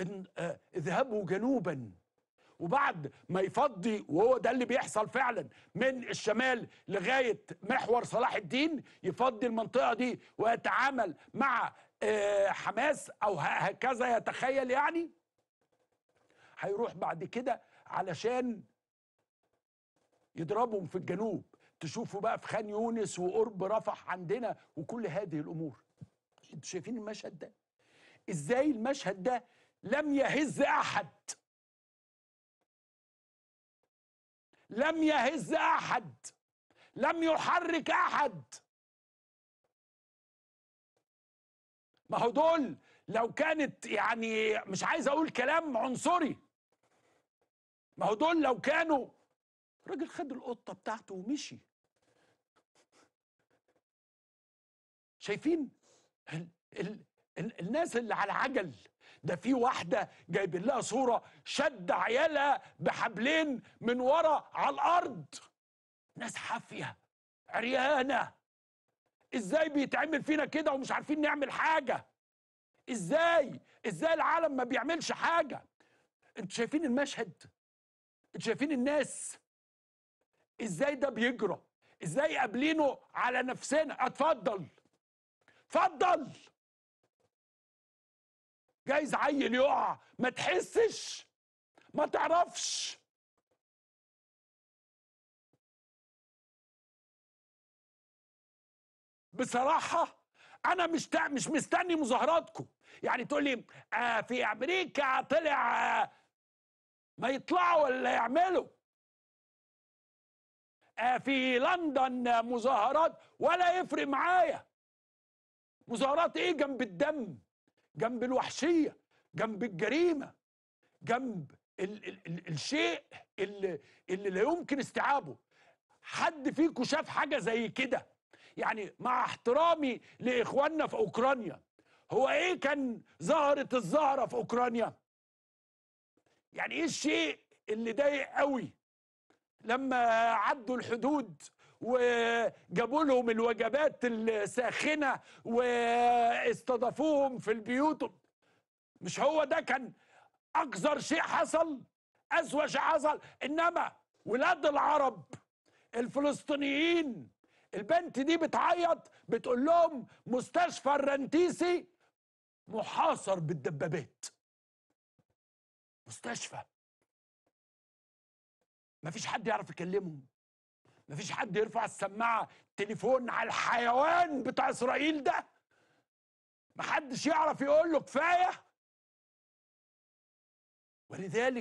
ان آه، اذهبوا جنوبا وبعد ما يفضي وهو ده اللي بيحصل فعلا من الشمال لغايه محور صلاح الدين يفضي المنطقه دي ويتعامل مع آه، حماس او هكذا يتخيل يعني هيروح بعد كده علشان يضربهم في الجنوب تشوفوا بقى في خان يونس وقرب رفح عندنا وكل هذه الامور انتوا شايفين المشهد ده ازاي المشهد ده لم يهز احد لم يهز احد لم يحرك احد ما هو دول لو كانت يعني مش عايز اقول كلام عنصري ما هو دول لو كانوا راجل خد القطه بتاعته ومشي شايفين ال ال ال الناس اللي على عجل ده في واحده جايبين لها صوره شد عيالها بحبلين من ورا على الارض ناس حافيه عريانه ازاي بيتعمل فينا كده ومش عارفين نعمل حاجه ازاي ازاي العالم ما بيعملش حاجه انتوا شايفين المشهد انتوا شايفين الناس ازاي ده بيجرى ازاي قابلينه على نفسنا اتفضل اتفضل جايز عيل يقع ما تحسش ما تعرفش بصراحه انا مش تا... مش مستني مظاهراتكم يعني تقول لي آه في امريكا طلع آه ما يطلعوا ولا يعملوا آه في لندن مظاهرات ولا يفرق معايا مظاهرات ايه جنب الدم جنب الوحشيه جنب الجريمه جنب ال ال ال الشيء اللي, اللي لا يمكن استيعابه حد فيكم شاف حاجه زي كده يعني مع احترامي لاخواننا في اوكرانيا هو ايه كان ظهرت الزهره في اوكرانيا يعني ايه الشيء اللي ضايق قوي لما عدوا الحدود وجابوا لهم الوجبات الساخنه واستضافوهم في البيوت مش هو ده كان اقذر شيء حصل اسوأ شيء حصل انما ولاد العرب الفلسطينيين البنت دي بتعيط بتقول لهم مستشفى الرنتيسي محاصر بالدبابات مستشفى مفيش حد يعرف يكلمهم مفيش حد يرفع السماعه تليفون على الحيوان بتاع اسرائيل ده محدش يعرف يقول له كفايه ولذلك